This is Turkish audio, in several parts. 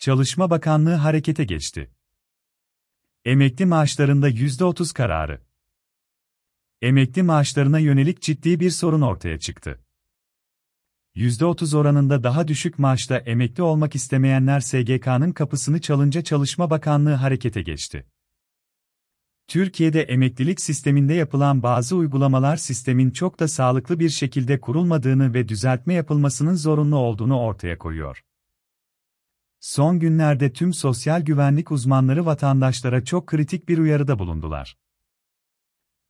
Çalışma Bakanlığı harekete geçti. Emekli maaşlarında %30 kararı. Emekli maaşlarına yönelik ciddi bir sorun ortaya çıktı. %30 oranında daha düşük maaşla emekli olmak istemeyenler SGK'nın kapısını çalınca Çalışma Bakanlığı harekete geçti. Türkiye'de emeklilik sisteminde yapılan bazı uygulamalar sistemin çok da sağlıklı bir şekilde kurulmadığını ve düzeltme yapılmasının zorunlu olduğunu ortaya koyuyor. Son günlerde tüm sosyal güvenlik uzmanları vatandaşlara çok kritik bir uyarıda bulundular.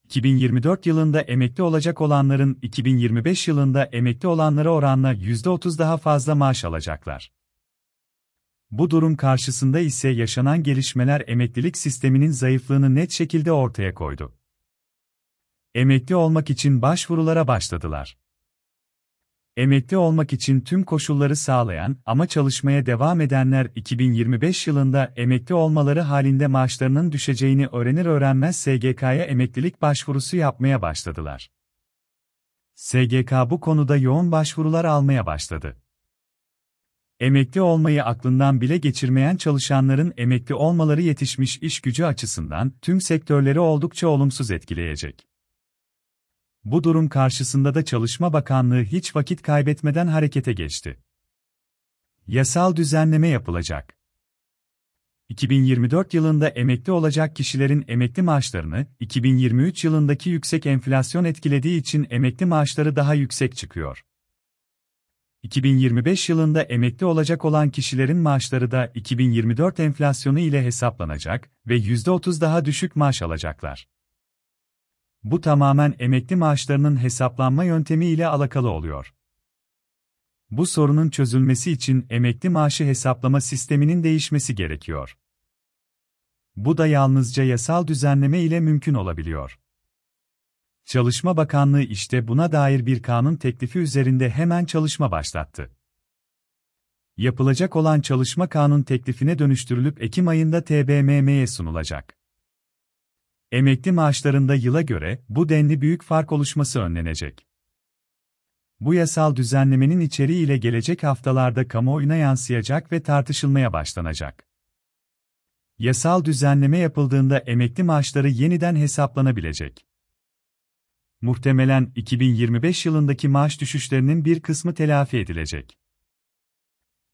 2024 yılında emekli olacak olanların 2025 yılında emekli olanlara oranla %30 daha fazla maaş alacaklar. Bu durum karşısında ise yaşanan gelişmeler emeklilik sisteminin zayıflığını net şekilde ortaya koydu. Emekli olmak için başvurulara başladılar. Emekli olmak için tüm koşulları sağlayan ama çalışmaya devam edenler 2025 yılında emekli olmaları halinde maaşlarının düşeceğini öğrenir öğrenmez SGK'ya emeklilik başvurusu yapmaya başladılar. SGK bu konuda yoğun başvurular almaya başladı. Emekli olmayı aklından bile geçirmeyen çalışanların emekli olmaları yetişmiş iş gücü açısından tüm sektörleri oldukça olumsuz etkileyecek. Bu durum karşısında da Çalışma Bakanlığı hiç vakit kaybetmeden harekete geçti. Yasal düzenleme yapılacak. 2024 yılında emekli olacak kişilerin emekli maaşlarını 2023 yılındaki yüksek enflasyon etkilediği için emekli maaşları daha yüksek çıkıyor. 2025 yılında emekli olacak olan kişilerin maaşları da 2024 enflasyonu ile hesaplanacak ve %30 daha düşük maaş alacaklar. Bu tamamen emekli maaşlarının hesaplanma yöntemi ile alakalı oluyor. Bu sorunun çözülmesi için emekli maaşı hesaplama sisteminin değişmesi gerekiyor. Bu da yalnızca yasal düzenleme ile mümkün olabiliyor. Çalışma Bakanlığı işte buna dair bir kanun teklifi üzerinde hemen çalışma başlattı. Yapılacak olan çalışma kanun teklifine dönüştürülüp Ekim ayında TBMM'ye sunulacak. Emekli maaşlarında yıla göre bu denli büyük fark oluşması önlenecek. Bu yasal düzenlemenin içeriği ile gelecek haftalarda kamuoyuna yansıyacak ve tartışılmaya başlanacak. Yasal düzenleme yapıldığında emekli maaşları yeniden hesaplanabilecek. Muhtemelen 2025 yılındaki maaş düşüşlerinin bir kısmı telafi edilecek.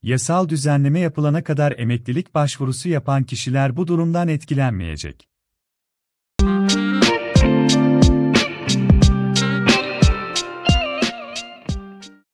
Yasal düzenleme yapılana kadar emeklilik başvurusu yapan kişiler bu durumdan etkilenmeyecek. Thank you.